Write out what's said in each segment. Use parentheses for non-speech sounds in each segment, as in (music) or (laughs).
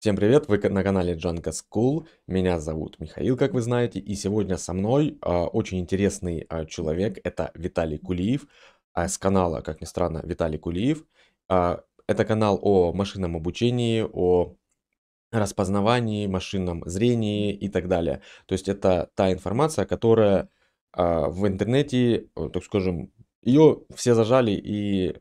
Всем привет, вы на канале Django School, меня зовут Михаил, как вы знаете, и сегодня со мной э, очень интересный э, человек, это Виталий Кулиев, э, с канала, как ни странно, Виталий Кулиев. Э, это канал о машинном обучении, о распознавании, машинном зрении и так далее. То есть это та информация, которая э, в интернете, э, так скажем, ее все зажали и э,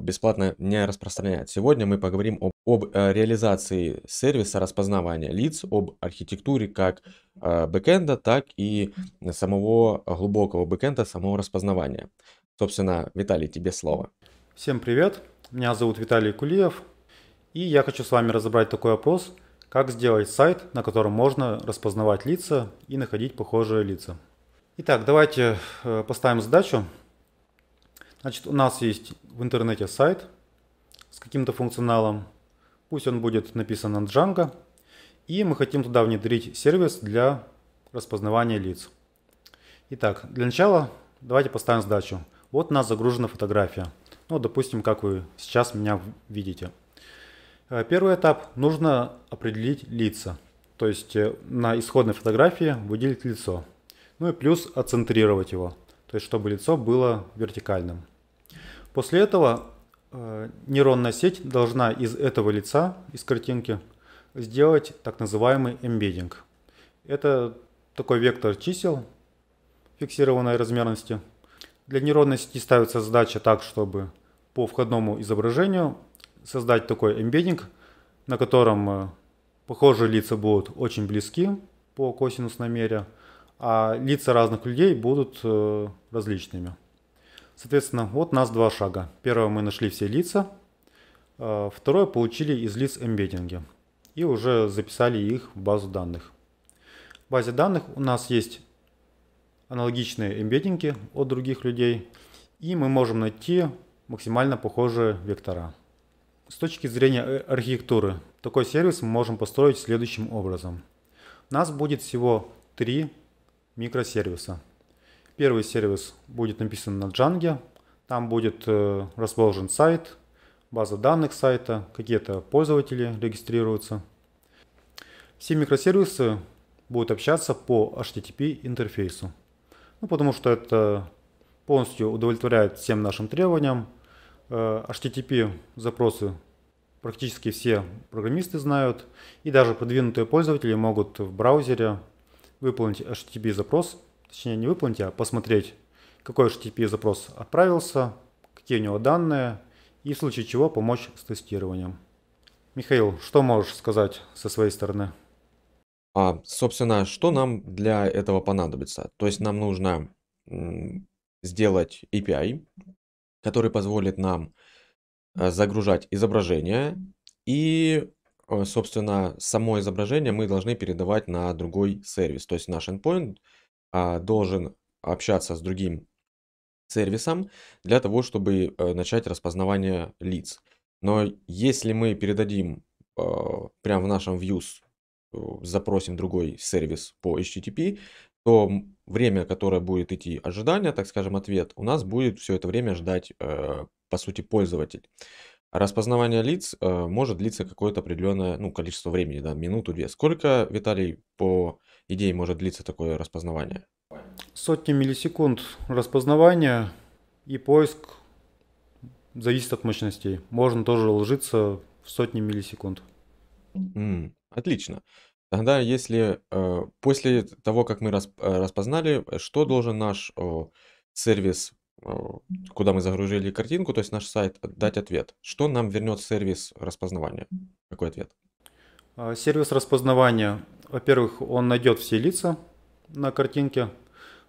бесплатно не распространяют. Сегодня мы поговорим об, об э, реализации сервиса распознавания лиц, об архитектуре как э, бэкенда, так и самого глубокого бэкенда, самого распознавания. Собственно, Виталий, тебе слово. Всем привет, меня зовут Виталий Кулиев, и я хочу с вами разобрать такой вопрос, как сделать сайт, на котором можно распознавать лица и находить похожие лица. Итак, давайте поставим задачу Значит, у нас есть в интернете сайт с каким-то функционалом. Пусть он будет написан на Django. И мы хотим туда внедрить сервис для распознавания лиц. Итак, для начала давайте поставим задачу. Вот у нас загружена фотография. Ну, допустим, как вы сейчас меня видите. Э, первый этап. Нужно определить лица. То есть э, на исходной фотографии выделить лицо. Ну и плюс отцентрировать его. То есть чтобы лицо было вертикальным. После этого э, нейронная сеть должна из этого лица, из картинки, сделать так называемый эмбеддинг. Это такой вектор чисел фиксированной размерности. Для нейронной сети ставится задача так, чтобы по входному изображению создать такой эмбеддинг, на котором э, похожие лица будут очень близки по косинусной мере, а лица разных людей будут э, различными. Соответственно, вот у нас два шага. Первое мы нашли все лица, а, второе получили из лиц эмбеддинги и уже записали их в базу данных. В базе данных у нас есть аналогичные эмбеддинги от других людей, и мы можем найти максимально похожие вектора. С точки зрения э, архитектуры, такой сервис мы можем построить следующим образом. У нас будет всего три микросервиса – Первый сервис будет написан на Django. Там будет э, расположен сайт, база данных сайта, какие-то пользователи регистрируются. Все микросервисы будут общаться по HTTP интерфейсу. Ну, потому что это полностью удовлетворяет всем нашим требованиям. Э, HTTP запросы практически все программисты знают, и даже продвинутые пользователи могут в браузере выполнить HTTP запрос точнее не выполнить, а посмотреть, какой HTTP запрос отправился, какие у него данные и в случае чего помочь с тестированием. Михаил, что можешь сказать со своей стороны? А, собственно, что нам для этого понадобится? То есть нам нужно сделать API, который позволит нам э, загружать изображение и, э, собственно, само изображение мы должны передавать на другой сервис, то есть наш endpoint а, должен общаться с другим сервисом для того, чтобы э, начать распознавание лиц. Но если мы передадим э, прямо в нашем views, э, запросим другой сервис по HTTP, то время, которое будет идти ожидание, так скажем, ответ, у нас будет все это время ждать, э, по сути, пользователь. Распознавание лиц э, может длиться какое-то определенное ну, количество времени, да, минуту-две. Сколько, Виталий, по идее может длиться такое распознавание? Сотни миллисекунд распознавания и поиск зависит от мощностей. Можно тоже ложиться в сотни миллисекунд. Mm, отлично. Тогда, если э, после того, как мы расп, э, распознали, что должен наш э, сервис Э, куда мы загрузили картинку, то есть наш сайт, э, дать ответ. Что нам вернет сервис распознавания? Какой ответ? А, сервис распознавания, во-первых, он найдет все лица на картинке,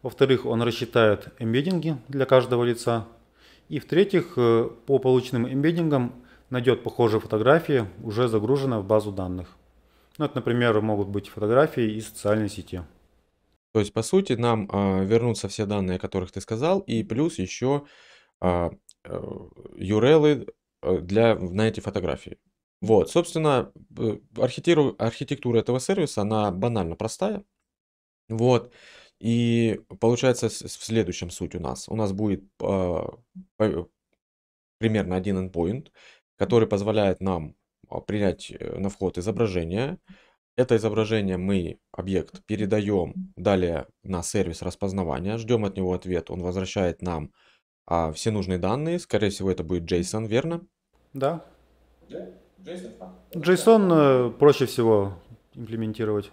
во-вторых, он рассчитает эмбеддинги для каждого лица, и в-третьих, э, по полученным эмбеддингам найдет похожие фотографии, уже загруженные в базу данных. Ну, это, например, могут быть фотографии из социальной сети. То есть, по сути, нам а, вернутся все данные, о которых ты сказал, и плюс еще а, э, URL э, для, на эти фотографии. Вот, собственно, э, архитектура, этого сервиса, она банально простая. Вот, и получается в следующем суть у нас. У нас будет а, примерно один endpoint, который позволяет нам а, принять на вход изображение, это изображение мы, объект, передаем далее на сервис распознавания, ждем от него ответ, он возвращает нам а, все нужные данные, скорее всего это будет JSON, верно? Да. JSON э, проще всего имплементировать.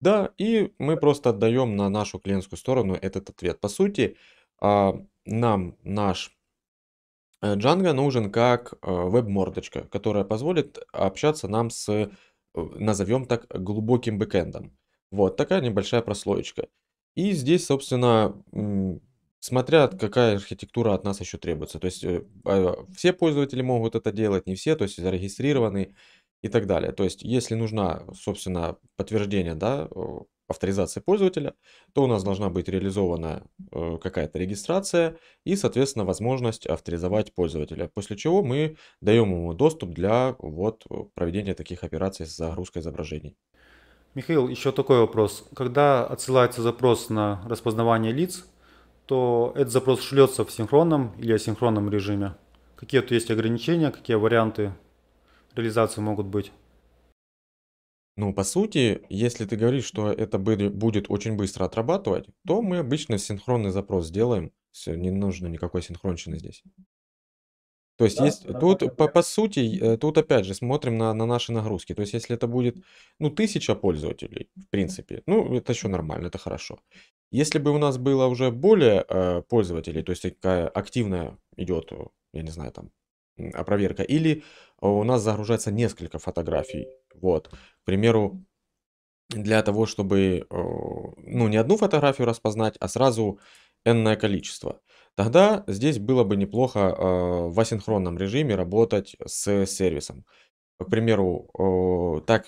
Да, и мы просто отдаем на нашу клиентскую сторону этот ответ. По сути, а, нам наш э, Django нужен как э, веб-мордочка, которая позволит общаться нам с назовем так, глубоким бэкэндом. Вот такая небольшая прослоечка. И здесь, собственно, смотря какая архитектура от нас еще требуется. То есть э, а, все пользователи могут это делать, не все, то есть зарегистрированные и так далее. То есть если нужна, собственно, подтверждение да, авторизации пользователя, то у нас должна быть реализована э, какая-то регистрация и, соответственно, возможность авторизовать пользователя, после чего мы даем ему доступ для вот, проведения таких операций с загрузкой изображений. Михаил, еще такой вопрос. Когда отсылается запрос на распознавание лиц, то этот запрос шлется в синхронном или асинхронном режиме? Какие то есть ограничения, какие варианты реализации могут быть? Ну, по сути, если ты говоришь, что это будет очень быстро отрабатывать, то мы обычно синхронный запрос сделаем. Все, не нужно никакой синхронщины здесь. То есть, да, есть да, тут, да. По, по сути, э, тут опять же смотрим на, на наши нагрузки. То есть, если это будет, ну, тысяча пользователей, в принципе, ну, это еще нормально, это хорошо. Если бы у нас было уже более э, пользователей, то есть такая активная идет, э, я не знаю, там, а, проверка или э, у нас загружается несколько фотографий вот. К примеру, для того, чтобы э, ну, не одну фотографию распознать, а сразу энное количество. Тогда здесь было бы неплохо э, в асинхронном режиме работать с сервисом. К примеру, э, так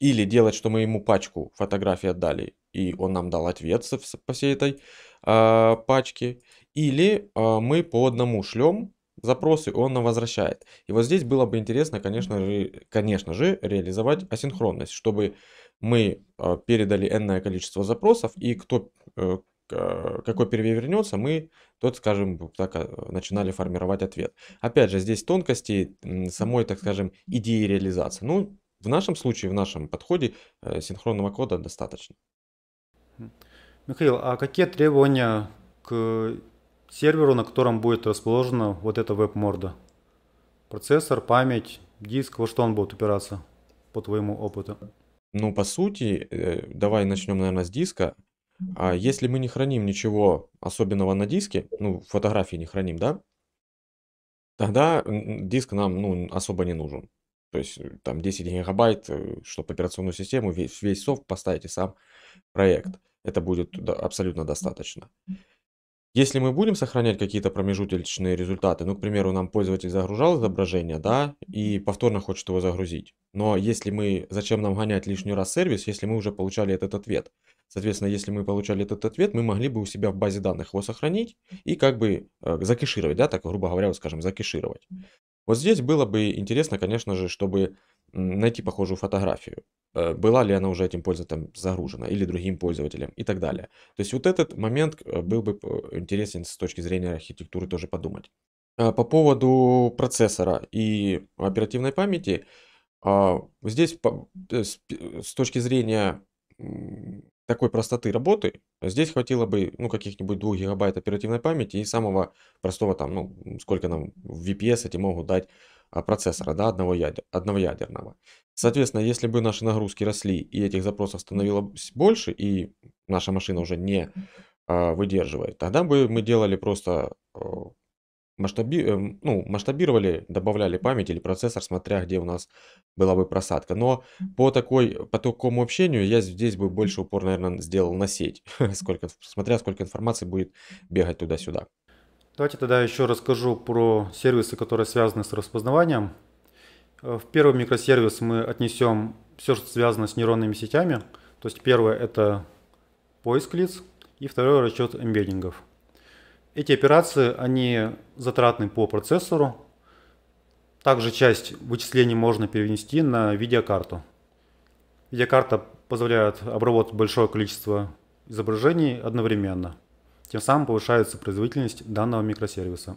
или делать, что мы ему пачку фотографий отдали, и он нам дал ответ по всей этой пачке, или мы по одному шлем запросы, он нам возвращает. И вот здесь было бы интересно, конечно же, конечно же реализовать асинхронность, чтобы мы а, передали энное количество запросов, и кто, э, какой вернется мы тот, скажем, так а, начинали формировать ответ. Опять же, здесь тонкости самой, так скажем, идеи реализации. Ну, в нашем случае, в нашем подходе э, синхронного кода достаточно. Михаил, а какие требования к серверу, на котором будет расположена вот эта веб-морда. Процессор, память, диск, во что он будет упираться по твоему опыту? Ну, по сути, э, давай начнем, наверное, с диска. А если мы не храним ничего особенного на диске, ну, фотографии не храним, да, тогда диск нам ну, особо не нужен. То есть э, там 10 гигабайт, э, чтобы операционную систему, весь, весь софт поставить сам проект. Это будет абсолютно достаточно. Если мы будем сохранять какие-то промежуточные результаты, ну, к примеру, нам пользователь загружал изображение, да, и повторно хочет его загрузить. Но если мы, зачем нам гонять лишний раз сервис, если мы уже получали этот ответ? Соответственно, если мы получали этот ответ, мы могли бы у себя в базе данных его сохранить и как бы э, закешировать, да, так грубо говоря, вот скажем, закешировать. Вот здесь было бы интересно, конечно же, чтобы найти похожую фотографию. Э, была ли она уже этим пользователем загружена или другим пользователем и так далее. То есть вот этот момент э, был бы э, интересен с точки зрения архитектуры тоже подумать. По поводу процессора и оперативной памяти, а, здесь с точки зрения такой простоты работы, здесь хватило бы ну, каких-нибудь 2 гигабайт оперативной памяти и самого простого там, ну, сколько нам в VPS эти могут дать а, процессора, да, одного ядер, одного ядерного. Соответственно, если бы наши нагрузки росли и этих запросов становилось больше, и наша машина уже не э, выдерживает, тогда бы мы делали просто э, масштаби, э, ну, масштабировали, добавляли память или процессор, смотря где у нас была бы просадка. Но по, такой, по такому общению я здесь бы больше упор, наверное, сделал на сеть, (laughs) сколько, смотря сколько информации будет бегать туда-сюда. Давайте тогда еще расскажу про сервисы, которые связаны с распознаванием. Э, в первый микросервис мы отнесем все, что связано с нейронными сетями. То есть первое – это поиск лиц, и второе – расчет эмбеддингов. Эти операции, они затратны по процессору. Также часть вычислений можно перенести на видеокарту. Видеокарта позволяет обработать большое количество изображений одновременно – тем самым повышается производительность данного микросервиса.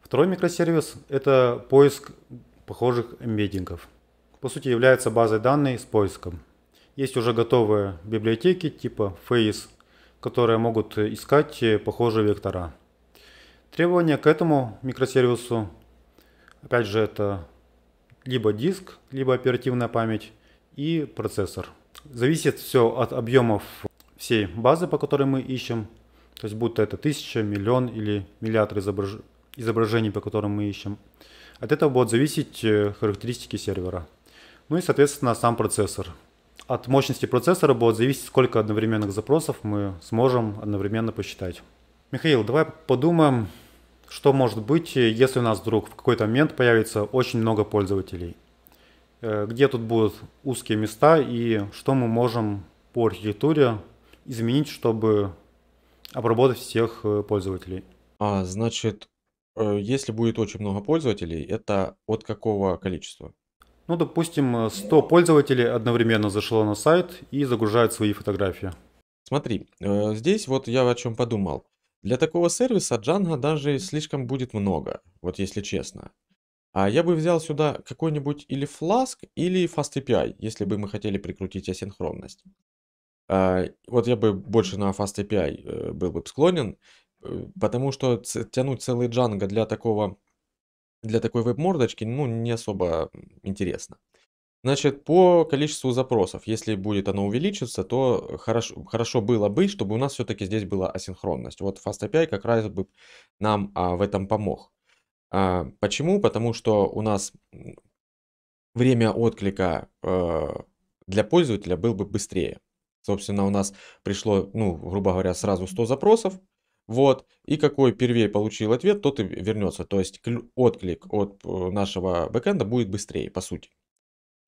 Второй микросервис – это поиск похожих эмбеддингов. По сути, является базой данных с поиском. Есть уже готовые библиотеки типа Face, которые могут искать э, похожие вектора. Требования к этому микросервису, опять же, это либо диск, либо оперативная память и процессор. Зависит все от объемов всей базы, по которой мы ищем, то есть будто это тысяча, миллион или миллиард изображ... изображений, по которым мы ищем. От этого будут зависеть э, характеристики сервера. Ну и, соответственно, сам процессор. От мощности процессора будет зависеть, сколько одновременных запросов мы сможем одновременно посчитать. Михаил, давай подумаем, что может быть, э, если у нас вдруг в какой-то момент появится очень много пользователей. Э, где тут будут узкие места и что мы можем по архитектуре изменить, чтобы обработать всех э, пользователей. А, значит, э, если будет очень много пользователей, это от какого количества? Ну, допустим, 100 э, пользователей одновременно зашло на сайт и загружают свои фотографии. Смотри, здесь вот я о чем подумал. Для такого сервиса Django даже слишком будет много, вот если честно. А я бы взял сюда какой-нибудь или Flask, или FastAPI, если бы мы хотели прикрутить асинхронность. А, вот я бы больше на Fast API э, был бы склонен, э, потому что тянуть целый Django для такого для такой веб-мордочки, ну, не особо интересно. Значит, по количеству запросов, если будет оно увеличиться, то хорошо, хорошо было бы, чтобы у нас все-таки здесь была асинхронность. Вот Fast API как раз бы нам а, в этом помог. А, почему? Потому что у нас время отклика э, для пользователя был бы быстрее. Собственно, у нас пришло, ну, грубо говоря, сразу 100 запросов. Вот. И какой первей получил ответ, тот и вернется. То есть отклик от э, нашего бэкэнда будет быстрее, по сути.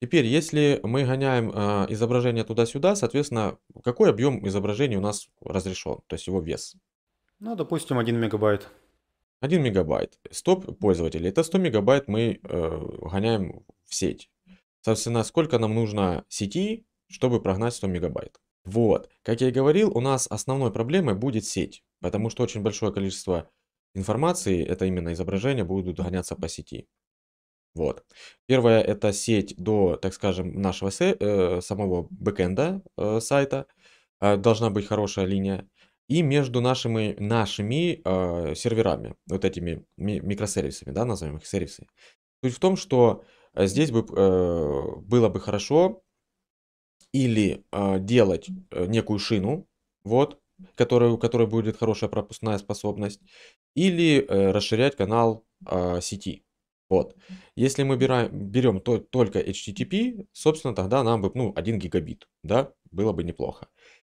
Теперь, если мы гоняем э, изображение туда-сюда, соответственно, какой объем изображения у нас разрешен, то есть его вес? Ну, допустим, 1 мегабайт. 1 мегабайт. стоп пользователей. Это 100 мегабайт мы э, гоняем в сеть. Собственно, сколько нам нужно сети, чтобы прогнать 100 мегабайт? Вот, как я и говорил, у нас основной проблемой будет сеть, потому что очень большое количество информации, это именно изображения, будут гоняться по сети. Вот. Первое это сеть до, так скажем, нашего э, самого бэкенда э, сайта. Э, должна быть хорошая линия. И между нашими, нашими э, серверами, вот этими ми микросервисами, да, назовем их сервисы. Суть в том, что э, здесь бы э, было бы хорошо или э, делать э, некую шину, вот, которая, у которой будет хорошая пропускная способность, или э, расширять канал э, сети. Вот. Если мы берем, берем то, только HTTP, собственно, тогда нам бы ну, 1 гигабит, да, было бы неплохо.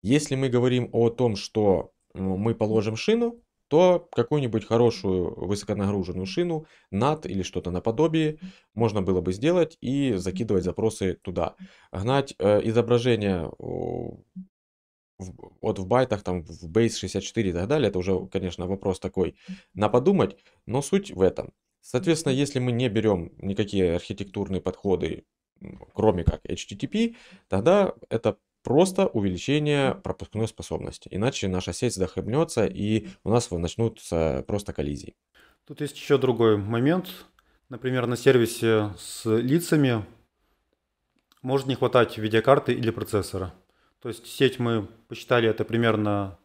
Если мы говорим о том, что ну, мы положим шину, то какую-нибудь хорошую высоконагруженную шину, NAT или что-то наподобие, можно было бы сделать и закидывать запросы туда. Гнать э, изображение в, вот в байтах, там в Base 64 и так далее, это уже, конечно, вопрос такой на подумать, но суть в этом. Соответственно, если мы не берем никакие архитектурные подходы, кроме как HTTP, тогда это Просто увеличение пропускной способности. Иначе наша сеть захлебнется и у нас начнутся просто коллизии. Тут есть еще другой момент. Например, на сервисе с лицами может не хватать видеокарты или процессора. То есть сеть мы посчитали, это примерно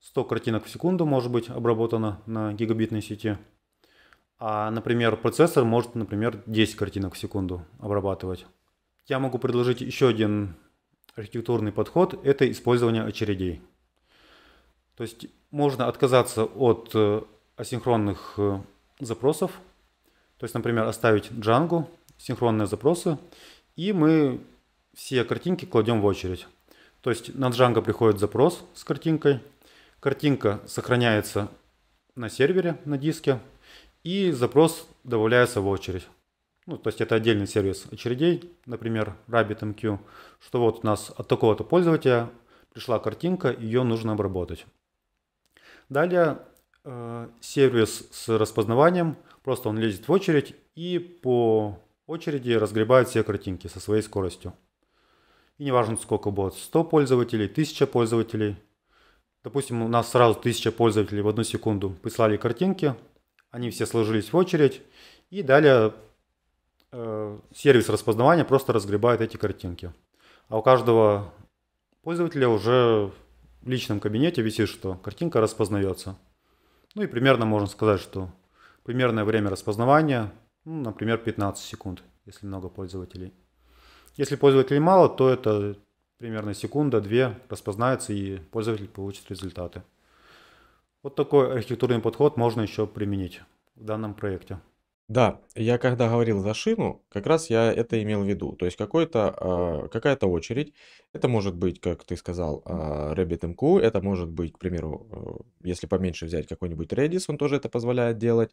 100 картинок в секунду может быть обработана на гигабитной сети. А, например, процессор может, например, 10 картинок в секунду обрабатывать. Я могу предложить еще один архитектурный подход – это использование очередей. То есть можно отказаться от э, асинхронных э, запросов, то есть, например, оставить Django, синхронные запросы, и мы все картинки кладем в очередь. То есть на Django приходит запрос с картинкой, картинка сохраняется на сервере, на диске, и запрос добавляется в очередь ну, то есть это отдельный сервис очередей, например, RabbitMQ, что вот у нас от такого-то пользователя пришла картинка, ее нужно обработать. Далее э, сервис с распознаванием, просто он лезет в очередь и по очереди разгребает все картинки со своей скоростью. И неважно, сколько будет, 100 пользователей, 1000 пользователей. Допустим, у нас сразу 1000 пользователей в одну секунду прислали картинки, они все сложились в очередь, и далее Э, сервис распознавания просто разгребает эти картинки. А у каждого пользователя уже в личном кабинете висит, что картинка распознается. Ну и примерно можно сказать, что примерное время распознавания, ну, например, 15 секунд, если много пользователей. Если пользователей мало, то это примерно секунда-две распознается и пользователь получит результаты. Вот такой архитектурный подход можно еще применить в данном проекте. Да, я когда говорил за шину, как раз я это имел в виду. То есть какой-то, э, какая-то очередь. Это может быть, как ты сказал, э, а, RabbitMQ. Это может быть, к примеру, э, если поменьше взять какой-нибудь Redis, он тоже это позволяет делать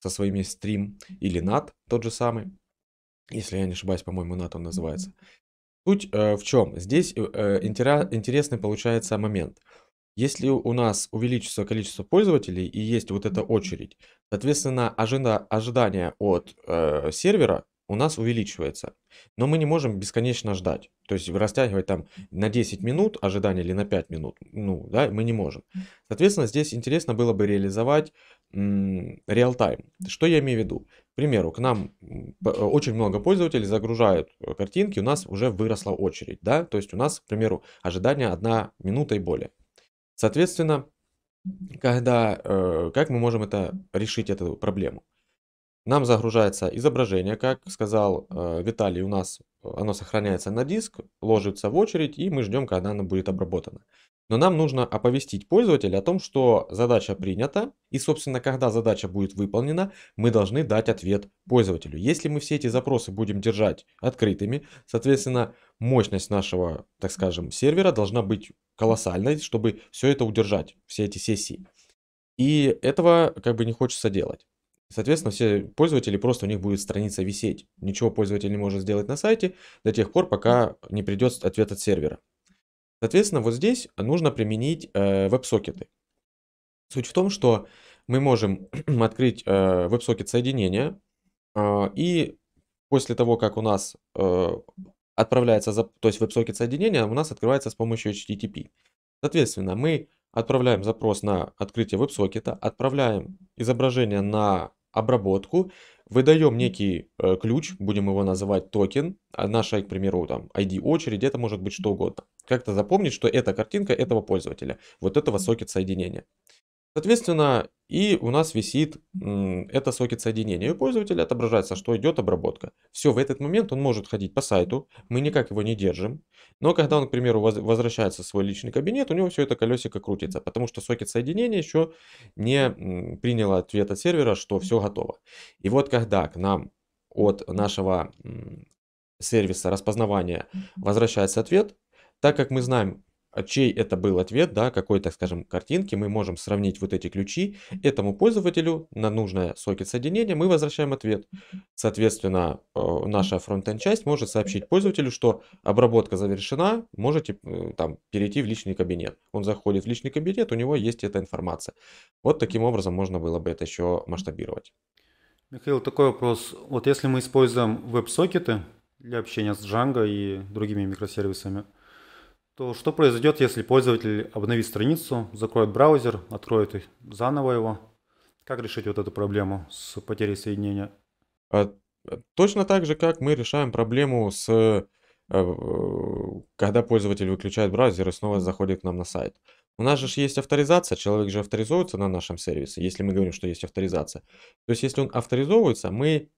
со своими стрим или NAT тот же самый. Если я не ошибаюсь, по-моему, NAT он называется. Суть э, в чем? Здесь э, э интерес, интересный получается момент. Э, если у нас увеличится количество пользователей и есть вот эта очередь, соответственно, ожида ожидание от э, сервера у нас увеличивается. Но мы не можем бесконечно ждать. То есть растягивать там на 10 минут ожидания или на 5 минут, ну, да, мы не можем. Соответственно, здесь интересно было бы реализовать реал-тайм. Что я имею в виду? К примеру, к нам э, очень много пользователей загружают э, картинки, у нас уже выросла очередь, да, то есть у нас, к примеру, ожидание 1 минута и более. Соответственно, когда, э, как мы можем это, решить эту проблему? Нам загружается изображение, как сказал э, Виталий, у нас оно сохраняется на диск, ложится в очередь, и мы ждем, когда оно будет обработано. Но нам нужно оповестить пользователя о том, что задача принята, и, собственно, когда задача будет выполнена, мы должны дать ответ пользователю. Если мы все эти запросы будем держать открытыми, соответственно, мощность нашего, так скажем, сервера должна быть колоссальной, чтобы все это удержать, все эти сессии. И этого как бы не хочется делать. Соответственно, все пользователи, просто у них будет страница висеть. Ничего пользователь не может сделать на сайте до тех пор, пока не придет ответ от сервера. Соответственно, вот здесь нужно применить э, веб-сокеты. Суть в том, что мы можем (clears throat) открыть э, веб-сокет соединения э, и после того, как у нас э, отправляется, за, то есть WebSocket соединение у нас открывается с помощью HTTP. Соответственно, мы отправляем запрос на открытие WebSocket, отправляем изображение на обработку, выдаем некий э, ключ, будем его называть токен, а наша, к примеру, там ID очереди, это может быть что угодно. Как-то запомнить, что это картинка этого пользователя, вот этого сокет соединения. Соответственно, и у нас висит это сокет соединения. И у пользователя отображается, что идет обработка. Все, в этот момент он может ходить по сайту, мы никак его не держим. Но когда он, к примеру, возвращается в свой личный кабинет, у него все это колесико крутится, потому что сокет соединения еще не приняло ответ от сервера, что все готово. И вот когда к нам от нашего сервиса распознавания возвращается ответ, так как мы знаем а чей это был ответ, да, какой, так скажем, картинки, мы можем сравнить вот эти ключи. Этому пользователю на нужное сокет соединение мы возвращаем ответ. Соответственно, э, наша фронтенд часть может сообщить пользователю, что обработка завершена, можете э, там перейти в личный кабинет. Он заходит в личный кабинет, у него есть эта информация. Вот таким образом можно было бы это еще масштабировать. Михаил, такой вопрос. Вот если мы используем веб-сокеты для общения с Django и другими микросервисами, то что произойдет, если пользователь обновит страницу, закроет браузер, откроет заново его? Как решить вот эту проблему с потерей соединения? А, точно так же, как мы решаем проблему с э, э, когда пользователь выключает браузер и снова заходит к нам на сайт. У нас же есть авторизация, человек же авторизуется на нашем сервисе, если мы говорим, что есть авторизация. То есть, если он авторизовывается, мы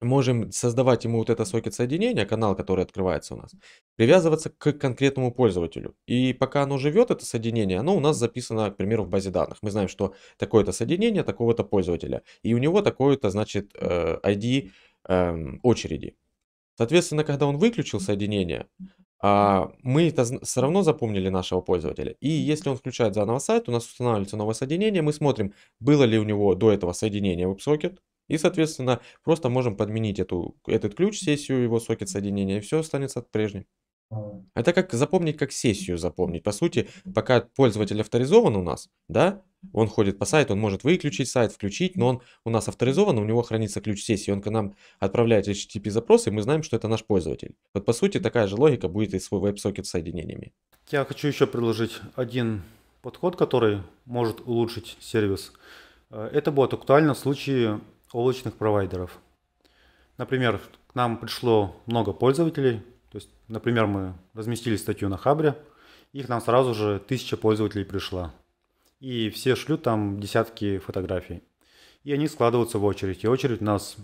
можем создавать ему вот это сокет соединение канал, который открывается у нас, привязываться к конкретному пользователю. И пока оно живет, это соединение, оно у нас записано, к примеру, в базе данных. Мы знаем, что такое-то соединение такого-то пользователя. И у него такое-то, значит, э, ID эм, очереди. Соответственно, когда он выключил соединение, а, мы это все равно запомнили нашего пользователя. И если он включает заново сайт, у нас устанавливается новое соединение, мы смотрим, было ли у него до этого соединение WebSocket, и, соответственно, просто можем подменить эту, этот ключ, сессию, его сокет соединения, и все останется прежним. Это как запомнить, как сессию запомнить. По сути, пока пользователь авторизован у нас, да, он ходит по сайту, он может выключить сайт, включить, но он у нас авторизован, у него хранится ключ сессии, он к нам отправляет HTTP запрос, и мы знаем, что это наш пользователь. Вот по сути такая же логика будет и с веб-сокет соединениями. Я хочу еще предложить один подход, который может улучшить сервис. Э, это будет актуально в случае облачных провайдеров. Например, к нам пришло много пользователей. То есть, например, мы разместили статью на Хабре, и к нам сразу же тысяча пользователей пришла. И все шлют там десятки фотографий. И они складываются в очередь. И очередь у нас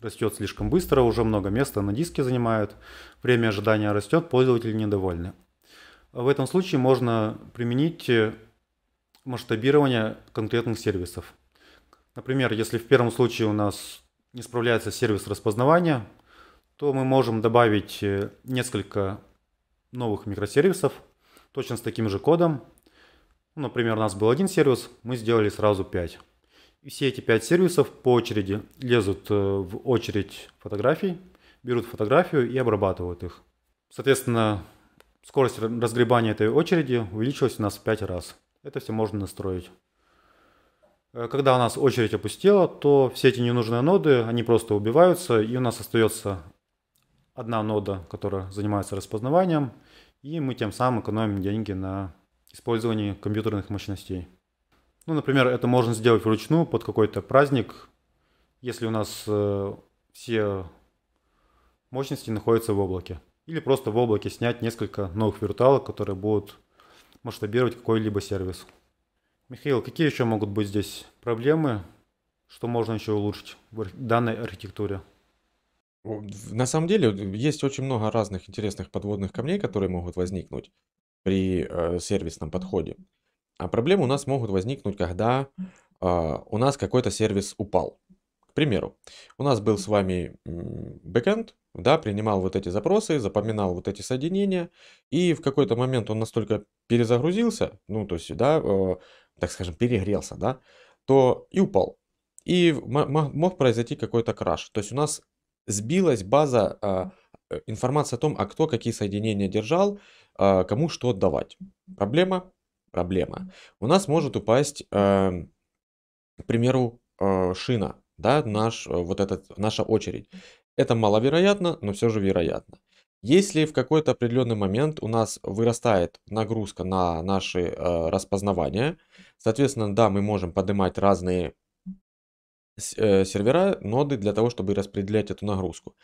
растет слишком быстро, уже много места на диске занимают, время ожидания растет, пользователи недовольны. В этом случае можно применить масштабирование конкретных сервисов. Например, если в первом случае у нас не справляется сервис распознавания, то мы можем добавить э, несколько новых микросервисов точно с таким же кодом. Ну, например, у нас был один сервис, мы сделали сразу 5. И все эти 5 сервисов по очереди лезут э, в очередь фотографий, берут фотографию и обрабатывают их. Соответственно, скорость разгребания этой очереди увеличилась у нас в 5 раз. Это все можно настроить. Э, когда у нас очередь опустела, то все эти ненужные ноды, они просто убиваются, и у нас остается одна нода, которая занимается распознаванием, и мы тем самым экономим деньги на использовании компьютерных мощностей. Ну, например, это можно сделать вручную под какой-то праздник, если у нас э, все мощности находятся в облаке. Или просто в облаке снять несколько новых виртуалов, которые будут масштабировать какой-либо сервис. Михаил, какие еще могут быть здесь проблемы? Что можно еще улучшить в данной архитектуре? На самом деле есть очень много разных интересных подводных камней, которые могут возникнуть при э, сервисном подходе. А проблемы у нас могут возникнуть, когда э, у нас какой-то сервис упал. К примеру, у нас был с вами бэкенд, да, принимал вот эти запросы, запоминал вот эти соединения, и в какой-то момент он настолько перезагрузился, ну, то есть, да, э, так скажем, перегрелся, да, то и упал. И мог произойти какой-то краш. То есть у нас сбилась база а, э, информации о том, а кто какие соединения держал, э, кому что отдавать. Проблема? Проблема. У нас может упасть, э, к примеру, э, шина, да, наш, э, вот этот, наша очередь. Это маловероятно, но все же вероятно. Если в какой-то определенный момент у нас вырастает нагрузка на наши э, распознавания, Соответственно, да, мы можем поднимать разные э, сервера, ноды для того, чтобы распределять эту нагрузку.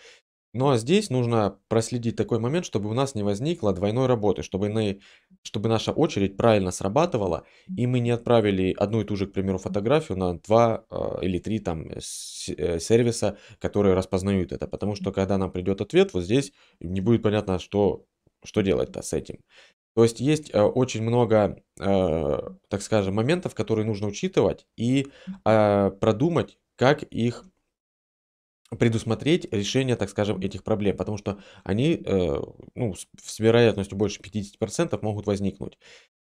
Но ну, а здесь нужно проследить такой момент, чтобы у нас не возникло двойной работы, чтобы, на, чтобы наша очередь правильно срабатывала, и мы не отправили одну и ту же, к примеру, фотографию на два э, или три там э, сервиса, которые распознают это. Потому что когда нам придет ответ, вот здесь не будет понятно, что, что делать-то с этим. То есть есть э, очень много, э, так скажем, моментов, которые нужно учитывать и э, продумать, как их предусмотреть решение, так скажем, этих проблем, потому что они ну, с вероятностью больше 50% могут возникнуть.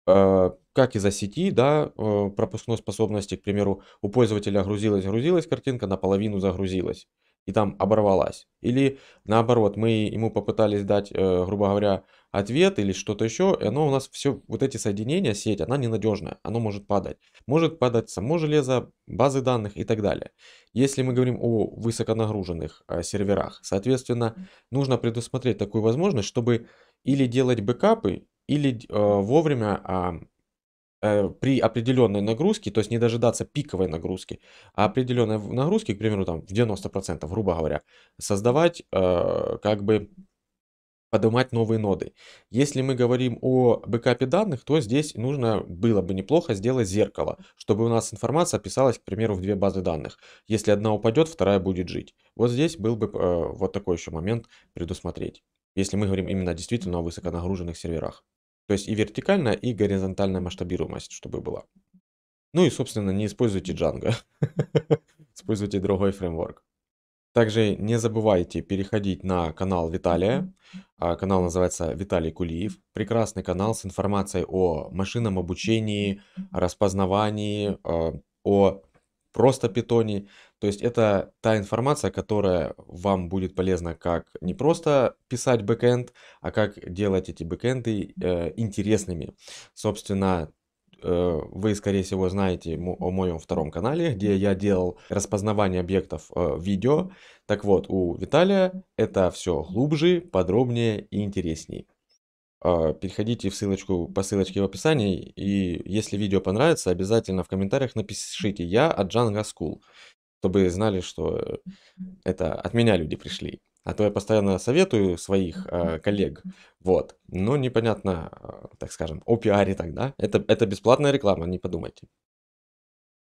Как из-за сети, да, пропускной способности, к примеру, у пользователя грузилась-грузилась картинка, наполовину загрузилась и там оборвалась. Или наоборот, мы ему попытались дать, грубо говоря, ответ или что-то еще, и оно у нас все, вот эти соединения, сеть, она ненадежная, оно может падать. Может падать само железо, базы данных и так далее. Если мы говорим о высоконагруженных э, серверах, соответственно, нужно предусмотреть такую возможность, чтобы или делать бэкапы, или э, вовремя а, э, при определенной нагрузке, то есть не дожидаться пиковой нагрузки, а определенной нагрузки, к примеру, там в 90%, грубо говоря, создавать э, как бы поднимать новые ноды. Если мы говорим о бэкапе данных, то здесь нужно было бы неплохо сделать зеркало, чтобы у нас информация писалась, к примеру, в две базы данных. Если одна упадет, вторая будет жить. Вот здесь был бы э, вот такой еще момент предусмотреть, если мы говорим именно действительно о высоконагруженных серверах. То есть и вертикальная, и горизонтальная масштабируемость, чтобы была. Ну и, собственно, не используйте Django, (laughs) используйте другой фреймворк. Также не забывайте переходить на канал Виталия. А, канал называется Виталий Кулиев. Прекрасный канал с информацией о машинном обучении, распознавании, а, о просто питоне. То есть это та информация, которая вам будет полезна как не просто писать бэкэнд, а как делать эти бэкэнды э, интересными. Собственно, Э, вы, скорее всего, знаете о моем втором канале, где я делал распознавание объектов э, видео. Так вот, у Виталия это все глубже, подробнее и интереснее. Э, переходите в ссылочку, по ссылочке в описании, и если видео понравится, обязательно в комментариях напишите «Я от Джанга Скул», чтобы знали, что это от меня люди пришли а то я постоянно советую своих э, коллег, вот, но ну, непонятно, э, так скажем, о пиаре тогда. Это, это бесплатная реклама, не подумайте.